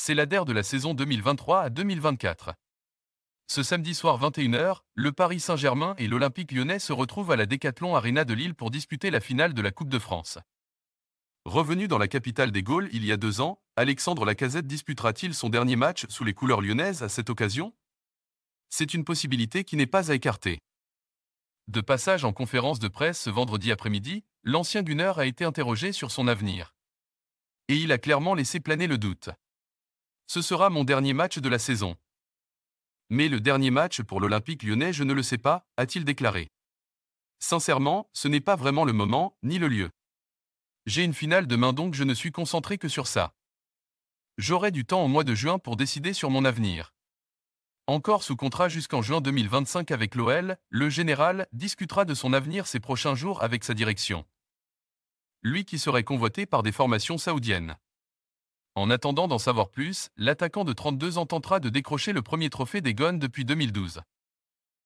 c'est la de la saison 2023 à 2024. Ce samedi soir 21h, le Paris Saint-Germain et l'Olympique lyonnais se retrouvent à la Décathlon Arena de Lille pour disputer la finale de la Coupe de France. Revenu dans la capitale des Gaules il y a deux ans, Alexandre Lacazette disputera-t-il son dernier match sous les couleurs lyonnaises à cette occasion C'est une possibilité qui n'est pas à écarter. De passage en conférence de presse ce vendredi après-midi, l'ancien Gunner a été interrogé sur son avenir. Et il a clairement laissé planer le doute. Ce sera mon dernier match de la saison. Mais le dernier match pour l'Olympique lyonnais, je ne le sais pas, a-t-il déclaré. Sincèrement, ce n'est pas vraiment le moment, ni le lieu. J'ai une finale demain donc je ne suis concentré que sur ça. J'aurai du temps au mois de juin pour décider sur mon avenir. Encore sous contrat jusqu'en juin 2025 avec l'OL, le général discutera de son avenir ces prochains jours avec sa direction. Lui qui serait convoité par des formations saoudiennes. En attendant d'en savoir plus, l'attaquant de 32 ans tentera de décrocher le premier trophée des Gones depuis 2012.